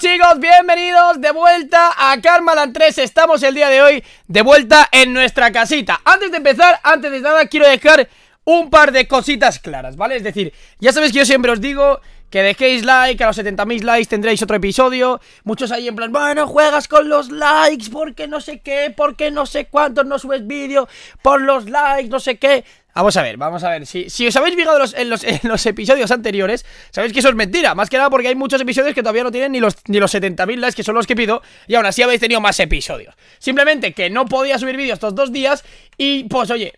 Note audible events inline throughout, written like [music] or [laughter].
chicos, bienvenidos de vuelta a Carmaland 3 Estamos el día de hoy de vuelta en nuestra casita Antes de empezar, antes de nada, quiero dejar un par de cositas claras, ¿vale? Es decir, ya sabéis que yo siempre os digo que dejéis like, a los 70.000 likes tendréis otro episodio Muchos ahí en plan, bueno, juegas con los likes, porque no sé qué, porque no sé cuántos no subes vídeo Por los likes, no sé qué Vamos a ver, vamos a ver. Si, os habéis fijado en, los, episodios anteriores, sabéis que eso es mentira. Más que nada porque hay muchos episodios que todavía no tienen ni los, ni los 70.000 likes, que son los que pido, y aún así habéis tenido más episodios. Simplemente que no podía subir vídeos estos dos días, y pues oye,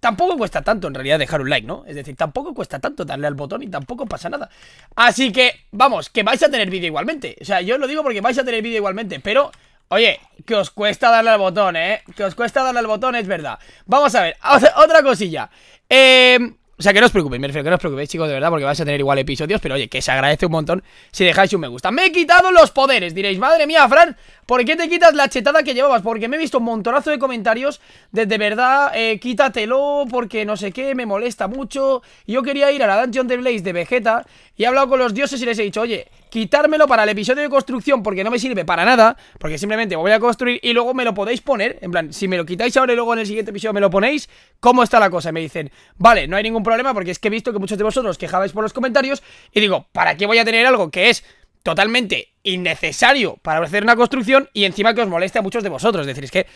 tampoco cuesta tanto en realidad dejar un like, ¿no? Es decir, tampoco cuesta tanto darle al botón y tampoco pasa nada. Así que, vamos, que vais a tener vídeo igualmente. O sea, yo lo digo porque vais a tener vídeo igualmente, pero Oye, que os cuesta darle al botón, ¿eh? Que os cuesta darle al botón, es verdad Vamos a ver, otra cosilla Eh... O sea, que no os preocupéis, me refiero, que no os preocupéis, chicos, de verdad, porque vais a tener igual episodios, pero oye, que se agradece un montón si dejáis un me gusta. Me he quitado los poderes, diréis, madre mía, Fran, ¿por qué te quitas la chetada que llevabas? Porque me he visto un montonazo de comentarios de, verdad, eh, quítatelo, porque no sé qué, me molesta mucho. Yo quería ir a la Dungeon de Blaze de Vegeta y he hablado con los dioses y les he dicho, oye, quitármelo para el episodio de construcción porque no me sirve para nada, porque simplemente voy a construir y luego me lo podéis poner, en plan, si me lo quitáis ahora y luego en el siguiente episodio me lo ponéis, ¿cómo está la cosa? Y me dicen, vale, no hay ningún problema porque es que he visto que muchos de vosotros quejabais por los comentarios y digo, ¿para qué voy a tener algo que es totalmente innecesario para hacer una construcción y encima que os moleste a muchos de vosotros? Es decir, es que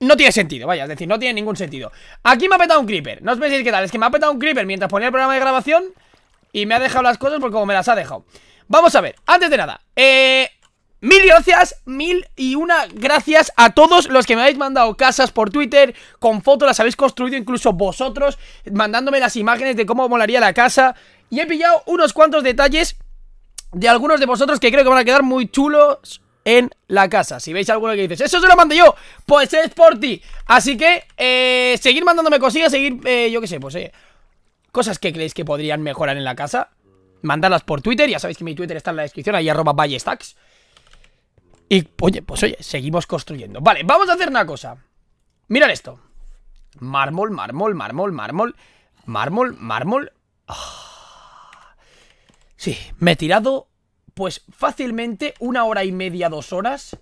no tiene sentido, vaya, es decir, no tiene ningún sentido Aquí me ha petado un creeper, no os penséis qué tal, es que me ha petado un creeper mientras ponía el programa de grabación Y me ha dejado las cosas Porque como me las ha dejado Vamos a ver, antes de nada eh, Mil gracias, mil y una gracias a todos los que me habéis mandado casas por Twitter con fotos, las habéis construido incluso vosotros, mandándome las imágenes de cómo molaría la casa. Y he pillado unos cuantos detalles de algunos de vosotros que creo que van a quedar muy chulos en la casa. Si veis alguno que dices, eso se lo mando yo, pues es por ti. Así que, eh, seguir mandándome cosillas, seguir, eh, yo qué sé, pues, cosas que creéis que podrían mejorar en la casa mandarlas por Twitter. Ya sabéis que mi Twitter está en la descripción, ahí arroba stacks Y oye, pues oye, seguimos construyendo. Vale, vamos a hacer una cosa. Mirad esto. Mármol, mármol, mármol, mármol. Mármol, mármol. Ah. Sí, me he tirado pues fácilmente una hora y media, dos horas,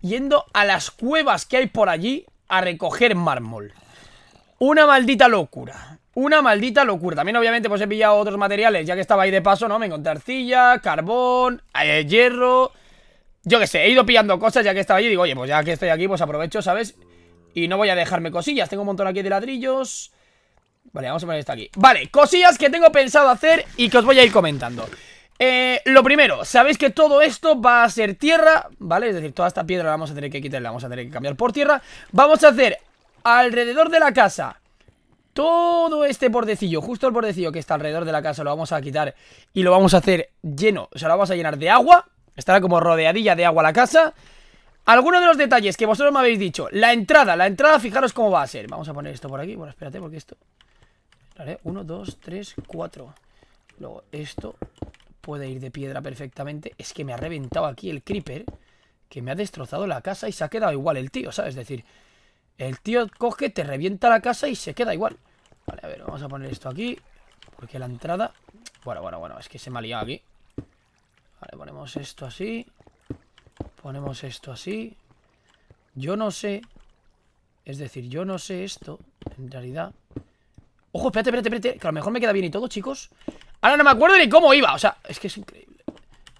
yendo a las cuevas que hay por allí a recoger mármol. Una maldita locura. Una maldita locura. También, obviamente, pues he pillado otros materiales, ya que estaba ahí de paso, ¿no? Me encontré arcilla, carbón, eh, hierro... Yo qué sé, he ido pillando cosas ya que estaba allí. Digo, oye, pues ya que estoy aquí, pues aprovecho, ¿sabes? Y no voy a dejarme cosillas. Tengo un montón aquí de ladrillos. Vale, vamos a poner esto aquí. Vale, cosillas que tengo pensado hacer y que os voy a ir comentando. Eh, lo primero, sabéis que todo esto va a ser tierra, ¿vale? Es decir, toda esta piedra la vamos a tener que quitar, la vamos a tener que cambiar por tierra. Vamos a hacer alrededor de la casa todo este bordecillo, justo el bordecillo que está alrededor de la casa, lo vamos a quitar y lo vamos a hacer lleno, o sea, lo vamos a llenar de agua, estará como rodeadilla de agua la casa. Algunos de los detalles que vosotros me habéis dicho, la entrada, la entrada, fijaros cómo va a ser. Vamos a poner esto por aquí, bueno, espérate porque esto... uno, dos, tres, cuatro Luego esto puede ir de piedra perfectamente. Es que me ha reventado aquí el creeper, que me ha destrozado la casa y se ha quedado igual el tío, ¿sabes? Es decir, el tío coge, te revienta la casa y se queda igual. Vamos a poner esto aquí. Porque la entrada... Bueno, bueno, bueno. Es que se me ha liado aquí. Vale, ponemos esto así. Ponemos esto así. Yo no sé... Es decir, yo no sé esto. En realidad... Ojo, espérate, espérate, espérate. Que a lo mejor me queda bien y todo, chicos. Ahora no me acuerdo ni cómo iba. O sea, es que es increíble.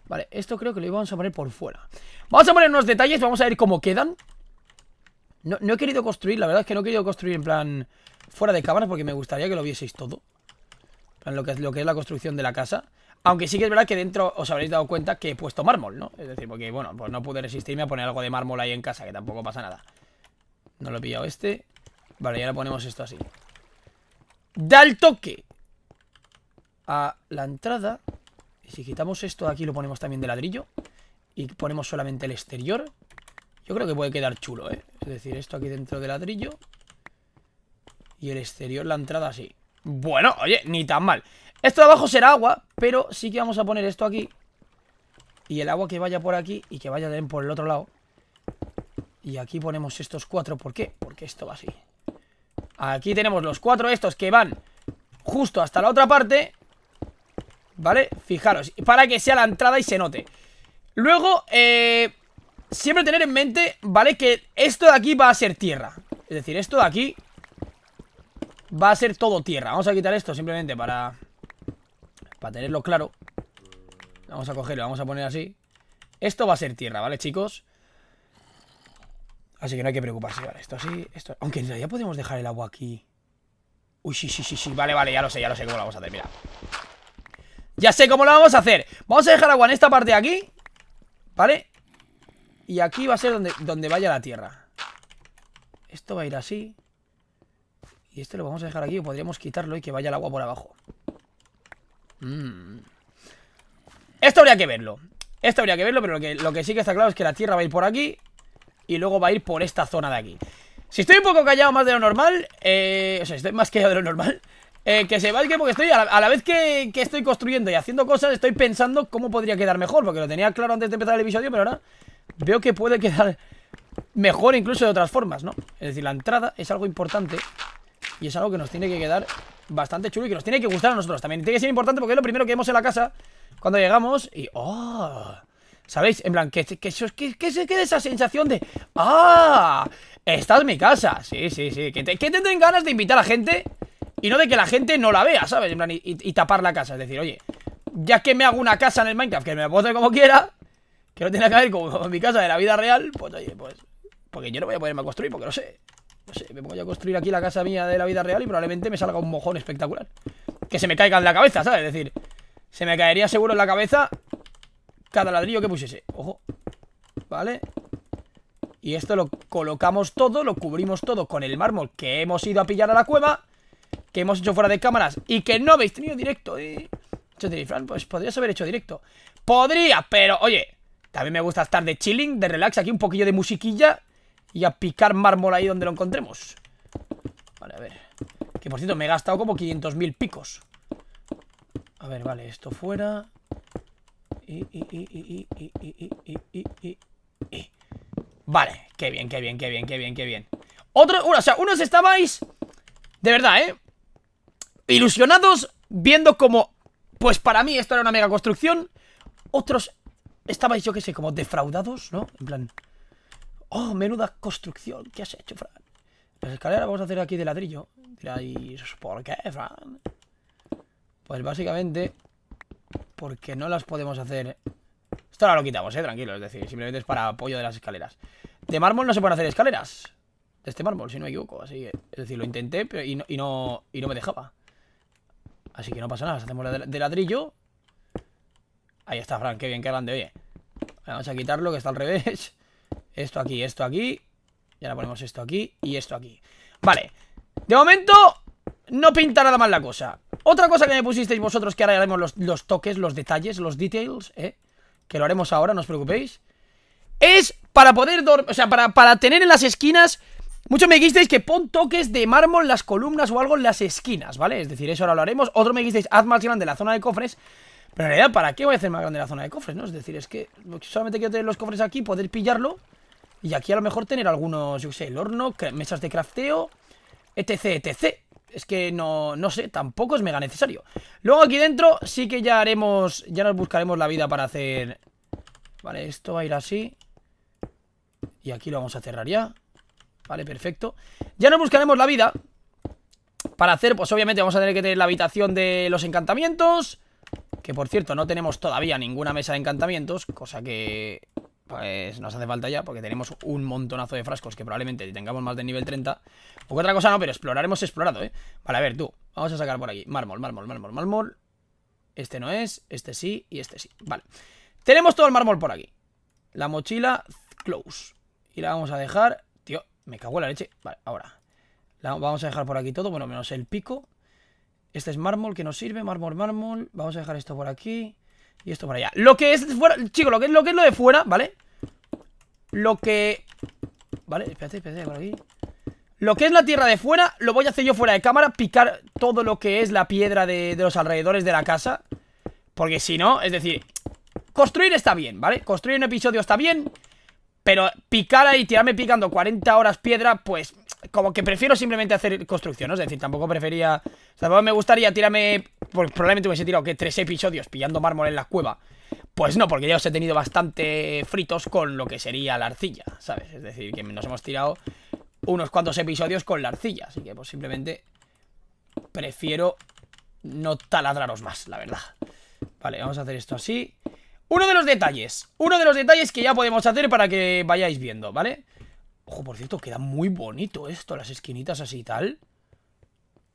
Vale, esto creo que lo íbamos a poner por fuera. Vamos a poner unos detalles. Vamos a ver cómo quedan. No, no he querido construir. La verdad es que no he querido construir en plan fuera de cámara porque me gustaría que lo vieseis todo. En lo que, lo que es la construcción de la casa. Aunque sí que es verdad que dentro os habréis dado cuenta que he puesto mármol, ¿no? Es decir, porque, bueno, pues no pude resistirme a poner algo de mármol ahí en casa, que tampoco pasa nada. No lo he pillado este. Vale, y ahora ponemos esto así. Da el toque a la entrada. Y si quitamos esto de aquí, lo ponemos también de ladrillo. Y ponemos solamente el exterior. Yo creo que puede quedar chulo, ¿eh? Es decir, esto aquí dentro de ladrillo. Y el exterior, la entrada así Bueno, oye, ni tan mal Esto de abajo será agua, pero sí que vamos a poner esto aquí Y el agua que vaya por aquí Y que vaya también por el otro lado Y aquí ponemos estos cuatro ¿Por qué? Porque esto va así Aquí tenemos los cuatro estos que van Justo hasta la otra parte ¿Vale? Fijaros Para que sea la entrada y se note Luego, eh, Siempre tener en mente, ¿vale? Que esto de aquí va a ser tierra Es decir, esto de aquí Va a ser todo tierra Vamos a quitar esto simplemente para Para tenerlo claro Vamos a cogerlo, vamos a poner así Esto va a ser tierra, ¿vale, chicos? Así que no hay que preocuparse, vale, esto sí, esto... Aunque ya podemos dejar el agua aquí Uy, sí, sí, sí, sí, vale, vale, ya lo sé, ya lo sé cómo lo vamos a hacer, mira Ya sé cómo lo vamos a hacer Vamos a dejar agua en esta parte de aquí ¿Vale? Y aquí va a ser donde, donde vaya la tierra Esto va a ir así y este lo vamos a dejar aquí o podríamos quitarlo y que vaya el agua por abajo. Mm. Esto habría que verlo. Esto habría que verlo, pero lo que, lo que sí que está claro es que la tierra va a ir por aquí y luego va a ir por esta zona de aquí. Si estoy un poco callado más de lo normal, eh, o sea, estoy más callado de lo normal, eh, que sepáis que porque estoy, a la, a la vez que, que, estoy construyendo y haciendo cosas, estoy pensando cómo podría quedar mejor, porque lo tenía claro antes de empezar el episodio, pero ahora veo que puede quedar mejor incluso de otras formas, ¿no? Es decir, la entrada es algo importante y es algo que nos tiene que quedar bastante chulo y que nos tiene que gustar a nosotros también. Tiene que ser importante porque es lo primero que vemos en la casa cuando llegamos y... ¡Oh! ¿Sabéis? En plan, que, que, se quede esa sensación de... ¡Ah! Esta es mi casa. Sí, sí, sí. Que, te, ganas de invitar a gente y no de que la gente no la vea, ¿sabes? En plan, y, tapar la casa. Es decir, oye, ya que me hago una casa en el Minecraft, que me la puedo hacer como quiera, que no tiene que ver con, mi casa de la vida real, pues oye, pues... Porque yo no voy a poderme construir porque no sé no sé, me voy a construir aquí la casa mía de la vida real y probablemente me salga un mojón espectacular. Que se me caiga en la cabeza, ¿sabes? Es decir, se me caería seguro en la cabeza cada ladrillo que pusiese. Ojo. ¿Vale? Y esto lo colocamos todo, lo cubrimos todo con el mármol que hemos ido a pillar a la cueva, que hemos hecho fuera de cámaras y que no habéis tenido directo. Y... ¿eh? Yo Fran, pues podrías haber hecho directo. Podría, pero oye, también me gusta estar de chilling, de relax, aquí un poquillo de musiquilla y a picar mármol ahí donde lo encontremos Vale, a ver Que por cierto, me he gastado como 500.000 picos A ver, vale, esto fuera Vale, qué bien, qué bien, qué bien, qué bien, qué bien otros o sea, unos estabais De verdad, ¿eh? Ilusionados Viendo como, pues para mí Esto era una mega construcción Otros estabais, yo qué sé, como defraudados, ¿no? En plan, ¡Oh, menuda construcción que has hecho, Fran! Las escaleras vamos a hacer aquí de ladrillo. Diráis, ¿por qué, Fran? Pues básicamente porque no las podemos hacer... Esto ahora lo quitamos, eh, tranquilo. Es decir, simplemente es para apoyo de las escaleras. De mármol no se pueden hacer escaleras. De este mármol, si no me equivoco. Así que, es decir, lo intenté pero y, no, y, no, me dejaba. Así que no pasa nada. Las hacemos de ladrillo. Ahí está, Fran. Qué bien, qué grande, oye. Vamos a quitarlo, que está al revés. Esto aquí, esto aquí. Y ahora ponemos esto aquí y esto aquí. Vale. De momento, no pinta nada mal la cosa. Otra cosa que me pusisteis vosotros, que ahora haremos los, toques, los detalles, los details, ¿eh? Que lo haremos ahora, no os preocupéis. Es para poder dormir, o sea, para, tener en las esquinas... Muchos me dijisteis que pon toques de mármol las columnas o algo en las esquinas, ¿vale? Es decir, eso ahora lo haremos. Otro me dijisteis, haz más grande la zona de cofres. Pero en realidad, ¿para qué voy a hacer más grande la zona de cofres, no? Es decir, es que solamente quiero tener los cofres aquí, poder pillarlo y aquí a lo mejor tener algunos, yo sé, el horno, mesas de crafteo, etc, etc. Es que no, no sé, tampoco es mega necesario. Luego aquí dentro sí que ya haremos, ya nos buscaremos la vida para hacer... Vale, esto va a ir así. Y aquí lo vamos a cerrar ya. Vale, perfecto. Ya nos buscaremos la vida. Para hacer, pues obviamente vamos a tener que tener la habitación de los encantamientos. Que por cierto, no tenemos todavía ninguna mesa de encantamientos. Cosa que pues nos hace falta ya porque tenemos un montonazo de frascos que probablemente tengamos más de nivel 30. Porque otra cosa no, pero exploraremos explorado, ¿eh? Vale, a ver, tú. Vamos a sacar por aquí. Mármol, mármol, mármol, mármol. Este no es, este sí y este sí. Vale. Tenemos todo el mármol por aquí. La mochila close. Y la vamos a dejar... Tío, me cago la leche. Vale, ahora. La vamos a dejar por aquí todo, bueno, menos el pico. Este es mármol que nos sirve, mármol, mármol. Vamos a dejar esto por aquí. Y esto por allá Lo que es fuera, chicos, lo que es lo que es lo de fuera, ¿vale? Lo que... Vale, espérate, espérate, por aquí Lo que es la tierra de fuera Lo voy a hacer yo fuera de cámara Picar todo lo que es la piedra de, los alrededores de la casa Porque si no, es decir Construir está bien, ¿vale? Construir un episodio está bien pero picar ahí, tirarme picando 40 horas piedra, pues como que prefiero simplemente hacer construcción, ¿no? Es decir, tampoco prefería... Tampoco me gustaría tirarme pues probablemente hubiese tirado que tres episodios pillando mármol en la cueva. Pues no, porque ya os he tenido bastante fritos con lo que sería la arcilla, ¿sabes? Es decir, que nos hemos tirado unos cuantos episodios con la arcilla, así que pues simplemente prefiero no taladraros más, la verdad. Vale, vamos a hacer esto así. Uno de los detalles, uno de los detalles que ya podemos hacer para que vayáis viendo, ¿vale? Ojo, por cierto, queda muy bonito esto, las esquinitas así y tal.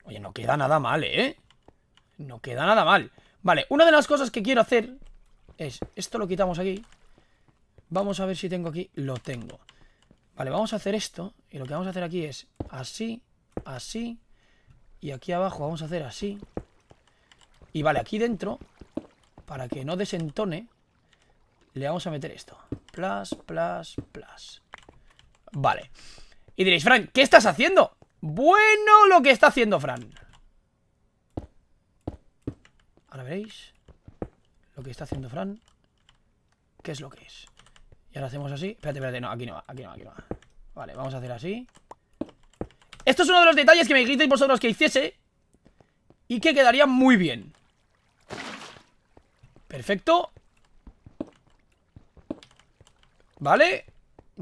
Oye, no queda nada mal, ¿eh? No queda nada mal. Vale, una de las cosas que quiero hacer es... Esto lo quitamos aquí. Vamos a ver si tengo aquí... Lo tengo. Vale, vamos a hacer esto. Y lo que vamos a hacer aquí es así, así. Y aquí abajo vamos a hacer así. Y vale, aquí dentro, para que no desentone, le vamos a meter esto. Plus, plus, plus. Vale. Y diréis, Fran, ¿qué estás haciendo? Bueno lo que está haciendo Fran. Ahora veréis lo que está haciendo Fran. ¿Qué es lo que es? Y ahora hacemos así. Espérate, espérate. No, aquí no va, aquí no va, aquí no va. Vale, vamos a hacer así. Esto es uno de los detalles que me dijisteis vosotros que hiciese. Y que quedaría muy bien. Perfecto. Vale.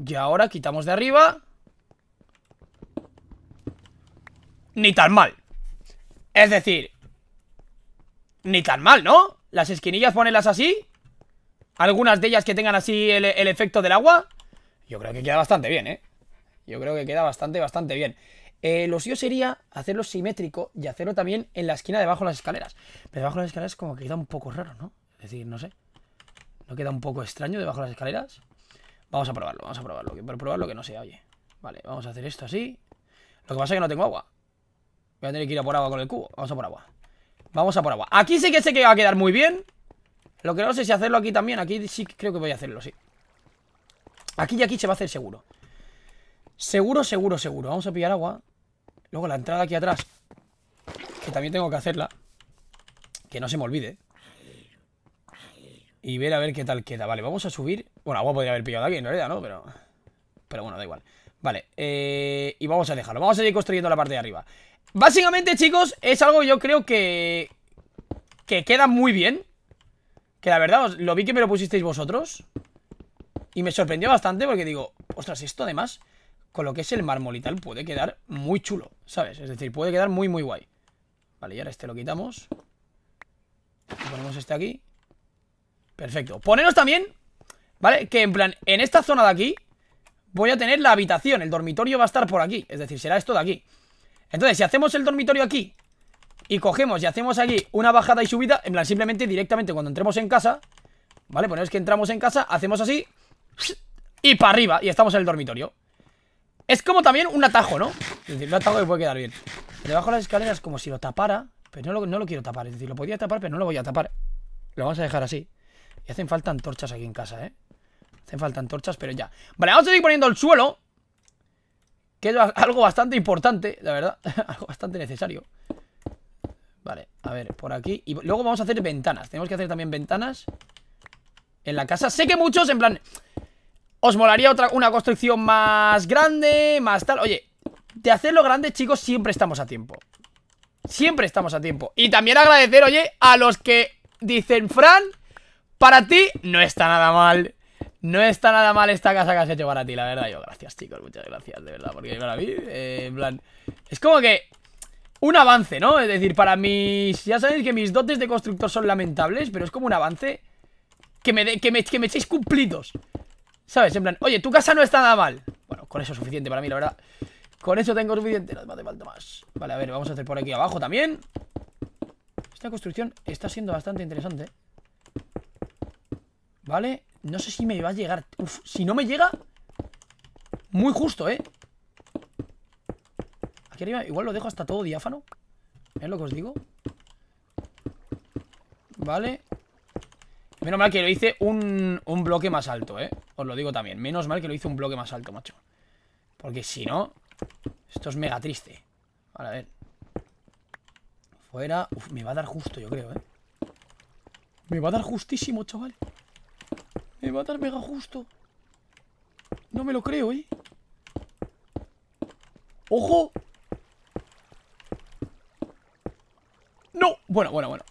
Y ahora quitamos de arriba. Ni tan mal. Es decir, ni tan mal, ¿no? Las esquinillas ponerlas así Algunas de ellas que tengan así el, efecto del agua Yo creo que queda bastante bien, ¿eh? Yo creo que queda bastante, bastante bien eh, lo suyo sería hacerlo simétrico y hacerlo también en la esquina debajo de las escaleras. Pero debajo de las escaleras como que queda un poco raro, ¿no? Es decir, no sé. ¿No queda un poco extraño debajo de las escaleras? Vamos a probarlo, vamos a probarlo. Pero probarlo que no sea, oye. Vale, vamos a hacer esto así. Lo que pasa es que no tengo agua. Voy a tener que ir a por agua con el cubo. Vamos a por agua. Vamos a por agua Aquí sí que sé que va a quedar muy bien Lo que no sé si hacerlo aquí también Aquí sí creo que voy a hacerlo, sí Aquí y aquí se va a hacer seguro Seguro, seguro, seguro Vamos a pillar agua Luego la entrada aquí atrás Que también tengo que hacerla Que no se me olvide Y ver a ver qué tal queda Vale, vamos a subir Bueno, agua podría haber pillado aquí en realidad, ¿no? Pero, pero bueno, da igual Vale, eh, y vamos a dejarlo Vamos a seguir construyendo la parte de arriba Básicamente, chicos, es algo yo creo que... Que queda muy bien Que la verdad, lo vi que me lo pusisteis vosotros Y me sorprendió bastante porque digo Ostras, esto además Con lo que es el mármol y tal puede quedar muy chulo ¿Sabes? Es decir, puede quedar muy muy guay Vale, y ahora este lo quitamos Ponemos este aquí Perfecto, poneros también ¿Vale? Que en plan, en esta zona de aquí Voy a tener la habitación El dormitorio va a estar por aquí Es decir, será esto de aquí entonces, si hacemos el dormitorio aquí y cogemos y hacemos aquí una bajada y subida, en plan, simplemente directamente cuando entremos en casa, ¿vale? Ponemos que entramos en casa, hacemos así y para arriba y estamos en el dormitorio. Es como también un atajo, ¿no? Es decir, un atajo que puede quedar bien. Debajo de las escaleras como si lo tapara, pero no lo, quiero tapar. Es decir, lo podía tapar, pero no lo voy a tapar. Lo vamos a dejar así. Y hacen falta antorchas aquí en casa, ¿eh? Hacen falta antorchas, pero ya. Vale, vamos a seguir poniendo el suelo que es algo bastante importante, la verdad. [laughs] algo bastante necesario. Vale, a ver, por aquí. Y luego vamos a hacer ventanas. Tenemos que hacer también ventanas en la casa. Sé que muchos, en plan... Os molaría otra, una construcción más grande, más tal... Oye, de hacerlo grande, chicos, siempre estamos a tiempo. Siempre estamos a tiempo. Y también agradecer, oye, a los que dicen, Fran, para ti no está nada mal. No está nada mal esta casa que has hecho para ti, la verdad. Yo, gracias, chicos, muchas gracias, de verdad. Porque para mí, eh, en plan... Es como que... Un avance, ¿no? Es decir, para mis... Ya sabéis que mis dotes de constructor son lamentables, pero es como un avance que me, que me, echéis cumplidos. ¿Sabes? En plan, oye, tu casa no está nada mal. Bueno, con eso es suficiente para mí, la verdad. Con eso tengo suficiente, no te falta más. Vale, a ver, vamos a hacer por aquí abajo también. Esta construcción está siendo bastante interesante. Vale. No sé si me va a llegar. Uf, si no me llega... Muy justo, ¿eh? Aquí arriba igual lo dejo hasta todo diáfano. Es lo que os digo. Vale. Menos mal que lo hice un, un bloque más alto, ¿eh? Os lo digo también. Menos mal que lo hice un bloque más alto, macho. Porque si no... Esto es mega triste. a ver. Fuera. Uf, me va a dar justo, yo creo, ¿eh? Me va a dar justísimo, chaval. Me va a dar mega justo. No me lo creo, ¿eh? ¡Ojo! ¡No! Bueno, bueno, bueno.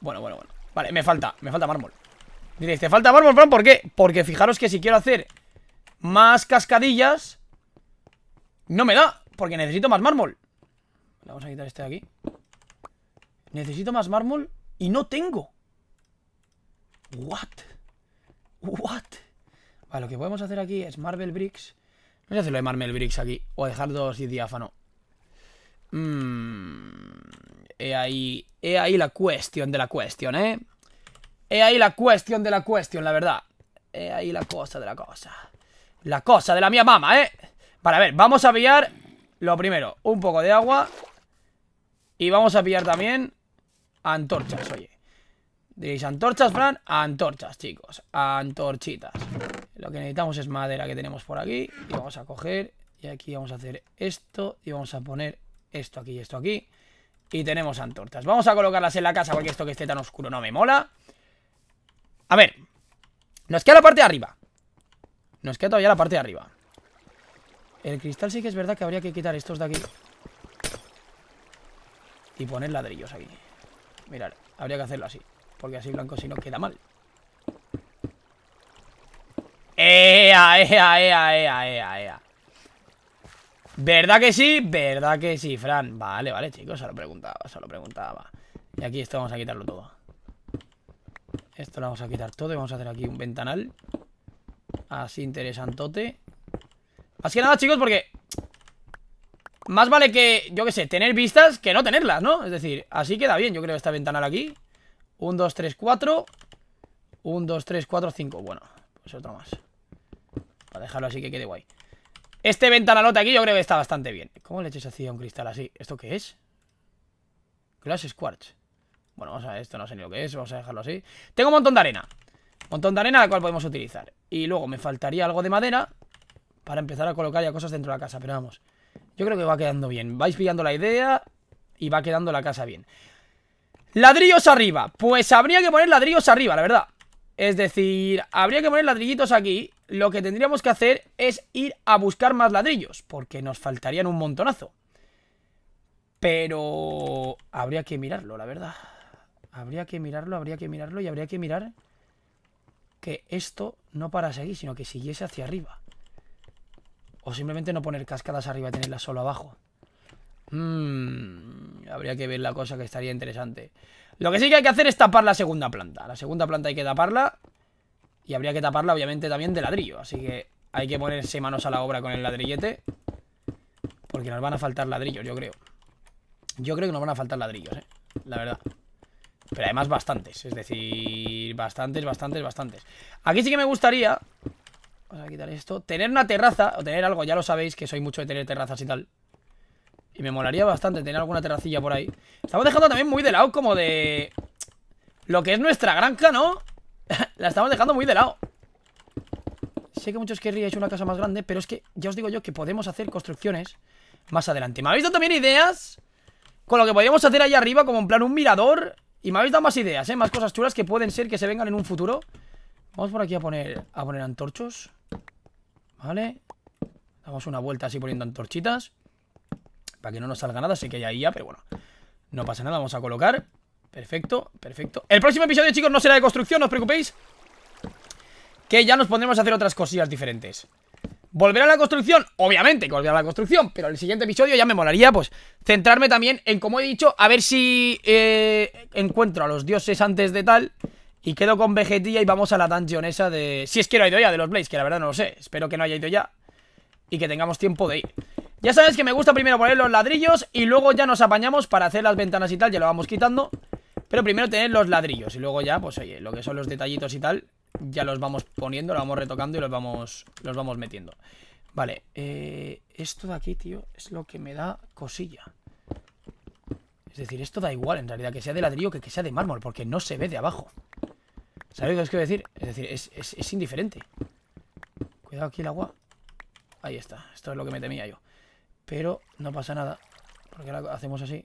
Bueno, bueno, bueno. Vale, me falta, me falta mármol. Dice, ¿te falta mármol, Fran? ¿Por qué? Porque fijaros que si quiero hacer más cascadillas, no me da, porque necesito más mármol. Vamos a quitar este de aquí. Necesito más mármol y no tengo. What? ¿What? Vale, lo que podemos hacer aquí es Marvel Bricks. No voy a hacer lo de Marvel Bricks aquí. O dejar dos y diáfano. Mmm. He ahí. He ahí la cuestión de la cuestión, ¿eh? He ahí la cuestión de la cuestión, la verdad. He ahí la cosa de la cosa. La cosa de la mía mama, ¿eh? Vale, a ver, vamos a pillar lo primero, un poco de agua. Y vamos a pillar también antorchas, oye. Diréis, antorchas, Fran, antorchas, chicos Antorchitas Lo que necesitamos es madera que tenemos por aquí Y vamos a coger, y aquí vamos a hacer esto Y vamos a poner esto aquí y esto aquí Y tenemos antorchas Vamos a colocarlas en la casa porque esto que esté tan oscuro no me mola A ver Nos queda la parte de arriba Nos queda todavía la parte de arriba El cristal sí que es verdad que habría que quitar estos de aquí Y poner ladrillos aquí Mirad, habría que hacerlo así porque así blanco si no queda mal. ¡Ea, ea, ea, ea, ea, ea! ¿Verdad que sí? ¿Verdad que sí, Fran? Vale, vale, chicos, se lo preguntaba, se lo preguntaba. Y aquí esto vamos a quitarlo todo. Esto lo vamos a quitar todo y vamos a hacer aquí un ventanal. Así interesantote. Así que nada, chicos, porque... Más vale que, yo qué sé, tener vistas que no tenerlas, ¿no? Es decir, así queda bien, yo creo, esta ventanal aquí. 1, 2, 3, 4. 1, 2, 3, 4, 5. Bueno, pues otro más. a dejarlo así que quede guay. Este ventanalote aquí yo creo que está bastante bien. ¿Cómo le echas así a un cristal así? ¿Esto qué es? Glass Squarch. Bueno, vamos a ver, esto no sé ni lo que es, vamos a dejarlo así. Tengo un montón de arena. Un montón de arena la cual podemos utilizar. Y luego me faltaría algo de madera para empezar a colocar ya cosas dentro de la casa. Pero vamos, yo creo que va quedando bien. Vais pillando la idea y va quedando la casa bien. Ladrillos arriba Pues habría que poner ladrillos arriba, la verdad Es decir, habría que poner ladrillitos aquí Lo que tendríamos que hacer es ir a buscar más ladrillos Porque nos faltarían un montonazo Pero... Habría que mirarlo, la verdad Habría que mirarlo, habría que mirarlo Y habría que mirar que esto no para seguir, Sino que siguiese hacia arriba O simplemente no poner cascadas arriba y tenerlas solo abajo Mm, habría que ver la cosa que estaría interesante. Lo que sí que hay que hacer es tapar la segunda planta. La segunda planta hay que taparla. Y habría que taparla, obviamente, también de ladrillo. Así que hay que ponerse manos a la obra con el ladrillete. Porque nos van a faltar ladrillos, yo creo. Yo creo que nos van a faltar ladrillos, ¿eh? La verdad. Pero además bastantes. Es decir, bastantes, bastantes, bastantes. Aquí sí que me gustaría... Vamos a quitar esto. Tener una terraza, o tener algo, ya lo sabéis que soy mucho de tener terrazas y tal. Y me molaría bastante tener alguna terracilla por ahí Estamos dejando también muy de lado como de... Lo que es nuestra granja, ¿no? [laughs] la estamos dejando muy de lado Sé que muchos querríais una casa más grande Pero es que ya os digo yo que podemos hacer construcciones Más adelante ¿Me habéis dado también ideas? Con lo que podríamos hacer ahí arriba Como en plan un mirador Y me habéis dado más ideas, ¿eh? Más cosas chulas que pueden ser que se vengan en un futuro Vamos por aquí a poner, a poner antorchos Vale Damos una vuelta así poniendo antorchitas para que no nos salga nada. Sé que hay ahí ya, pero bueno, no pasa nada. Vamos a colocar. Perfecto, perfecto. El próximo episodio, chicos, no será de construcción, no os preocupéis. Que ya nos pondremos a hacer otras cosillas diferentes. ¿Volver a la construcción? Obviamente que volver a la construcción, pero el siguiente episodio ya me molaría, pues, centrarme también en, como he dicho, a ver si eh, encuentro a los dioses antes de tal y quedo con Vegetilla y vamos a la dungeon de... Si es que no ha ido ya, de los Blaze, que la verdad no lo sé, espero que no haya ido ya y que tengamos tiempo de ir. Ya sabes que me gusta primero poner los ladrillos y luego ya nos apañamos para hacer las ventanas y tal, ya lo vamos quitando. Pero primero tener los ladrillos y luego ya, pues oye, lo que son los detallitos y tal, ya los vamos poniendo, lo vamos retocando y los vamos, los vamos metiendo. Vale, eh, esto de aquí, tío, es lo que me da cosilla. Es decir, esto da igual en realidad que sea de ladrillo que que sea de mármol, porque no se ve de abajo. ¿Sabéis lo que os quiero decir? Es decir, es indiferente. Cuidado aquí el agua. Ahí está, esto es lo que me temía yo. Pero no pasa nada. Porque lo hacemos así.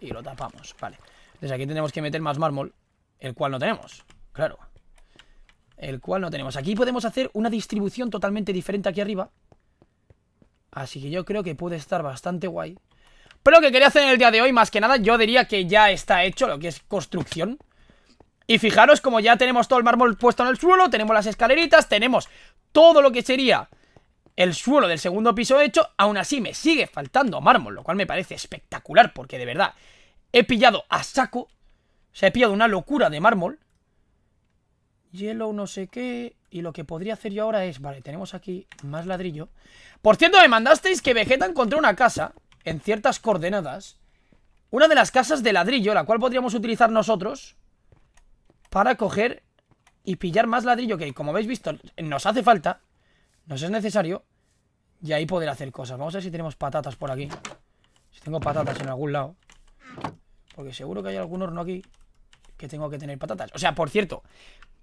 Y lo tapamos. Vale. desde aquí tenemos que meter más mármol. El cual no tenemos. Claro. El cual no tenemos. Aquí podemos hacer una distribución totalmente diferente aquí arriba. Así que yo creo que puede estar bastante guay. Pero lo que quería hacer en el día de hoy, más que nada, yo diría que ya está hecho lo que es construcción. Y fijaros como ya tenemos todo el mármol puesto en el suelo, tenemos las escaleritas, tenemos todo lo que sería el suelo del segundo piso hecho, aún así me sigue faltando mármol, lo cual me parece espectacular, porque de verdad he pillado a saco, o sea, he pillado una locura de mármol, hielo no sé qué, y lo que podría hacer yo ahora es, vale, tenemos aquí más ladrillo. Por cierto, me mandasteis que Vegeta contra una casa en ciertas coordenadas, una de las casas de ladrillo, la cual podríamos utilizar nosotros para coger y pillar más ladrillo, que como habéis visto nos hace falta... Nos es necesario. Y ahí poder hacer cosas. Vamos a ver si tenemos patatas por aquí. Si tengo patatas en algún lado. Porque seguro que hay algún horno aquí que tengo que tener patatas. O sea, por cierto,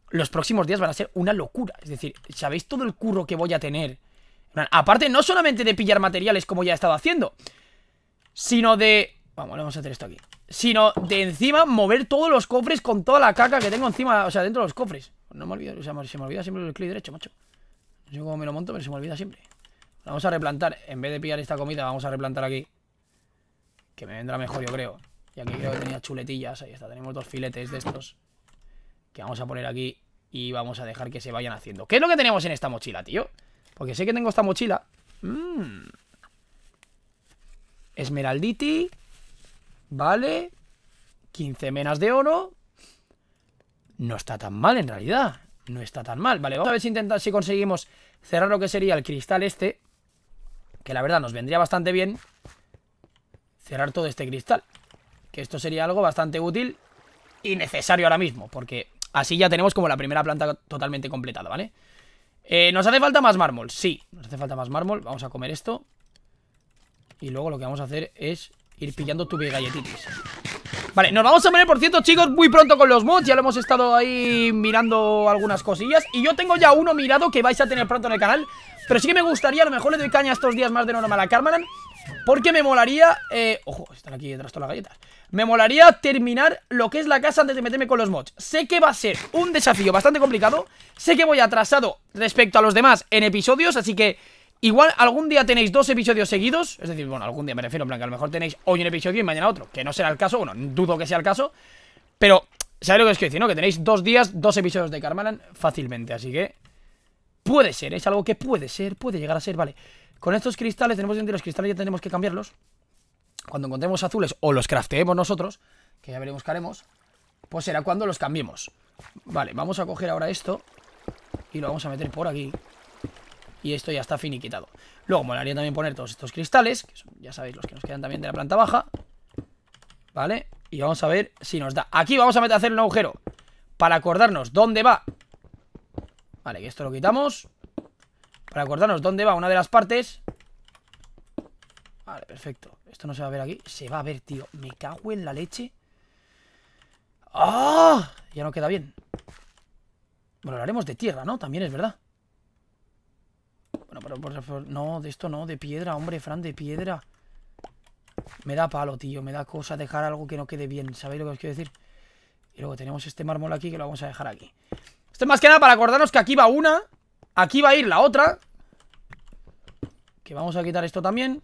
los próximos días van a ser una locura. Es decir, ¿sabéis todo el curro que voy a tener? Aparte, no solamente de pillar materiales como ya he estado haciendo, sino de... Vamos, vamos a hacer esto aquí. Sino de encima mover todos los cofres con toda la caca que tengo encima, o sea, dentro de los cofres. No me olvido, o se me olvida siempre el clic derecho, macho. Yo como me lo monto, pero se me olvida siempre. Vamos a replantar. En vez de pillar esta comida, vamos a replantar aquí. Que me vendrá mejor, yo creo. Y aquí creo que tenía chuletillas. Ahí está, tenemos dos filetes de estos. Que vamos a poner aquí y vamos a dejar que se vayan haciendo. ¿Qué es lo que tenemos en esta mochila, tío? Porque sé que tengo esta mochila. Mmm. Esmeralditi. Vale. 15 menas de oro. No está tan mal en realidad no está tan mal. Vale, vamos a ver si intentar si conseguimos cerrar lo que sería el cristal este. Que la verdad nos vendría bastante bien cerrar todo este cristal. Que esto sería algo bastante útil y necesario ahora mismo. Porque así ya tenemos como la primera planta totalmente completada, ¿vale? Eh, ¿Nos hace falta más mármol? Sí, nos hace falta más mármol. Vamos a comer esto. Y luego lo que vamos a hacer es ir pillando tu galletitis. Vale, nos vamos a poner, por cierto, chicos, muy pronto con los mods Ya lo hemos estado ahí mirando algunas cosillas Y yo tengo ya uno mirado que vais a tener pronto en el canal Pero sí que me gustaría, a lo mejor le doy caña estos días más de normal a Carmanan Porque me molaría... Eh, ojo, están aquí detrás todas las galletas Me molaría terminar lo que es la casa antes de meterme con los mods Sé que va a ser un desafío bastante complicado Sé que voy atrasado respecto a los demás en episodios Así que... Igual algún día tenéis dos episodios seguidos Es decir, bueno, algún día me refiero, en plan que a lo mejor tenéis hoy un episodio y mañana otro Que no será el caso, bueno, dudo que sea el caso Pero, ¿sabéis lo que os quiero decir, no? Que tenéis dos días, dos episodios de Carmalan fácilmente Así que, puede ser, es algo que puede ser, puede llegar a ser, vale Con estos cristales, tenemos que los cristales ya tenemos que cambiarlos Cuando encontremos azules o los crafteemos nosotros Que ya veremos qué haremos Pues será cuando los cambiemos Vale, vamos a coger ahora esto Y lo vamos a meter por aquí y esto ya está finiquitado. Luego molaría también poner todos estos cristales, que son, ya sabéis, los que nos quedan también de la planta baja. ¿Vale? Y vamos a ver si nos da. Aquí vamos a meter hacer un agujero para acordarnos dónde va. Vale, que esto lo quitamos. Para acordarnos dónde va una de las partes. Vale, perfecto. Esto no se va a ver aquí. Se va a ver, tío. Me cago en la leche. ¡Ah! Ya no queda bien. Bueno, lo haremos de tierra, ¿no? También es verdad no, de esto no, de piedra, hombre, Fran, de piedra. Me da palo, tío, me da cosa dejar algo que no quede bien, ¿sabéis lo que os quiero decir? Y luego tenemos este mármol aquí que lo vamos a dejar aquí. Esto es más que nada para acordarnos que aquí va una, aquí va a ir la otra. Que vamos a quitar esto también.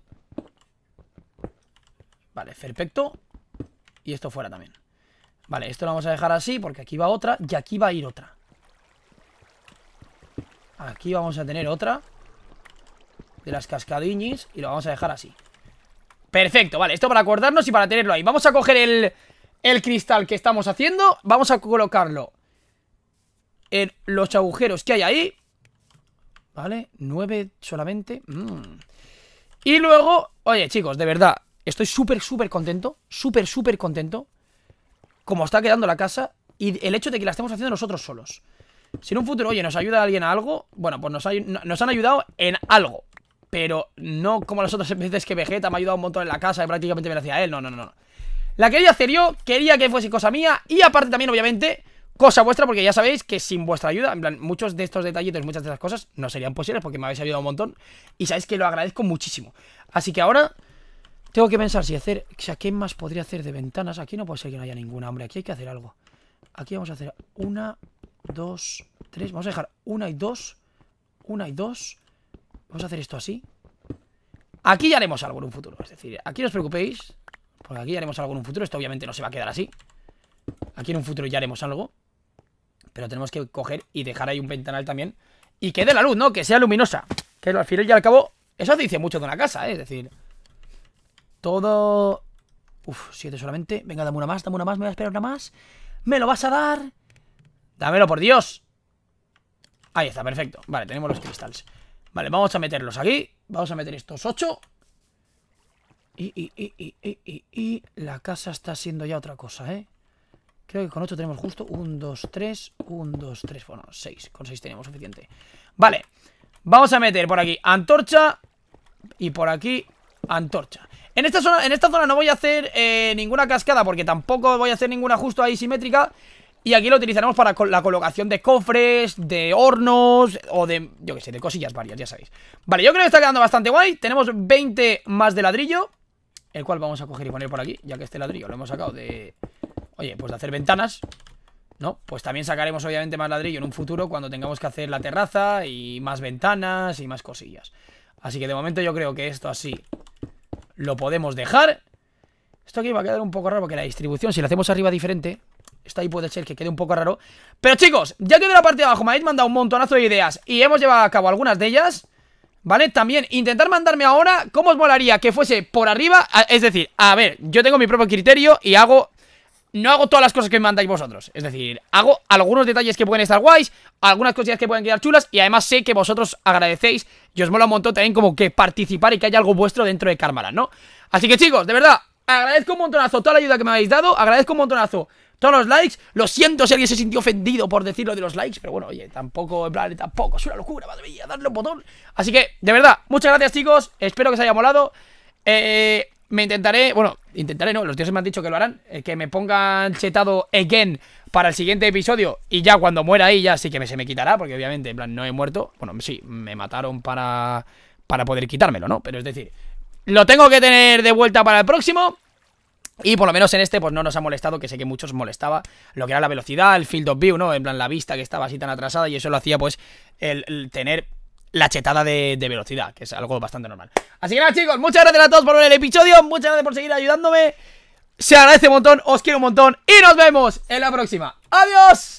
Vale, perfecto. Y esto fuera también. Vale, esto lo vamos a dejar así porque aquí va otra y aquí va a ir otra. Aquí vamos a tener otra de las cascadiñis y lo vamos a dejar así. Perfecto, vale, esto para acordarnos y para tenerlo ahí. Vamos a coger el, el cristal que estamos haciendo, vamos a colocarlo en los agujeros que hay ahí. Vale, nueve solamente. Mm. Y luego, oye chicos, de verdad, estoy súper, súper contento, súper, súper contento como está quedando la casa y el hecho de que la estemos haciendo nosotros solos. Si en un futuro, oye, nos ayuda alguien a algo, bueno, pues nos han ayudado en algo pero no como las otras veces que Vegeta me ha ayudado un montón en la casa y prácticamente me la hacía él. No, no, no, no. La quería hacer yo, quería que fuese cosa mía y aparte también, obviamente, cosa vuestra, porque ya sabéis que sin vuestra ayuda, en plan, muchos de estos detallitos, muchas de estas cosas no serían posibles porque me habéis ayudado un montón y sabéis que lo agradezco muchísimo. Así que ahora tengo que pensar si hacer, o sea, ¿qué más podría hacer de ventanas? Aquí no puede ser que no haya ninguna, hombre, aquí hay que hacer algo. Aquí vamos a hacer una, dos, tres, vamos a dejar una y dos, una y dos, Vamos a hacer esto así. Aquí ya haremos algo en un futuro. Es decir, aquí no os preocupéis. Porque aquí ya haremos algo en un futuro. Esto obviamente no se va a quedar así. Aquí en un futuro ya haremos algo. Pero tenemos que coger y dejar ahí un ventanal también. Y que dé la luz, ¿no? Que sea luminosa. Que al final y al cabo... Eso dice mucho de una casa, ¿eh? Es decir... Todo... Uf, siete solamente. Venga, dame una más, dame una más. Me voy a esperar una más. ¡Me lo vas a dar! ¡Dámelo, por Dios! Ahí está, perfecto. Vale, tenemos los cristales. Vale, vamos a meterlos aquí. Vamos a meter estos 8. Y, y, y, y, y, y, la casa está siendo ya otra cosa, ¿eh? Creo que con 8 tenemos justo 1, 2, 3, 1, 2, 3, bueno, 6. Con 6 tenemos suficiente. Vale, vamos a meter por aquí antorcha y por aquí antorcha. En esta zona, en esta zona no voy a hacer eh, ninguna cascada porque tampoco voy a hacer ninguna justo ahí simétrica, y aquí lo utilizaremos para la colocación de cofres, de hornos o de, yo qué sé, de cosillas varias, ya sabéis Vale, yo creo que está quedando bastante guay Tenemos 20 más de ladrillo El cual vamos a coger y poner por aquí, ya que este ladrillo lo hemos sacado de... Oye, pues de hacer ventanas ¿No? Pues también sacaremos obviamente más ladrillo en un futuro cuando tengamos que hacer la terraza y más ventanas y más cosillas Así que de momento yo creo que esto así lo podemos dejar esto aquí va a quedar un poco raro porque la distribución, si la hacemos arriba diferente, está ahí puede ser que quede un poco raro. Pero chicos, ya que de la parte de abajo me habéis mandado un montonazo de ideas y hemos llevado a cabo algunas de ellas, ¿vale? También intentar mandarme ahora cómo os molaría que fuese por arriba, es decir, a ver, yo tengo mi propio criterio y hago... No hago todas las cosas que me mandáis vosotros Es decir, hago algunos detalles que pueden estar guays Algunas cosillas que pueden quedar chulas Y además sé que vosotros agradecéis Y os mola un montón también como que participar Y que haya algo vuestro dentro de Karmala ¿no? Así que chicos, de verdad, Agradezco un montonazo toda la ayuda que me habéis dado. Agradezco un montonazo todos los likes. Lo siento si alguien se sintió ofendido por decirlo de los likes. Pero bueno, oye, tampoco, en plan, tampoco. Es una locura, madre mía, darle un botón. Así que, de verdad, muchas gracias, chicos. Espero que os haya molado. Eh, me intentaré, bueno, intentaré, no, los dioses me han dicho que lo harán. Eh, que me pongan chetado again para el siguiente episodio. Y ya cuando muera ahí, ya sí que se me quitará. Porque obviamente, en plan, no he muerto. Bueno, sí, me mataron para, para poder quitármelo, ¿no? Pero es decir. Lo tengo que tener de vuelta para el próximo y por lo menos en este pues no nos ha molestado, que sé que muchos molestaba lo que era la velocidad, el field of view, ¿no? En plan la vista que estaba así tan atrasada y eso lo hacía pues el, tener la chetada de, de, velocidad, que es algo bastante normal. Así que nada chicos, muchas gracias a todos por ver el episodio, muchas gracias por seguir ayudándome, se agradece un montón, os quiero un montón y nos vemos en la próxima. ¡Adiós!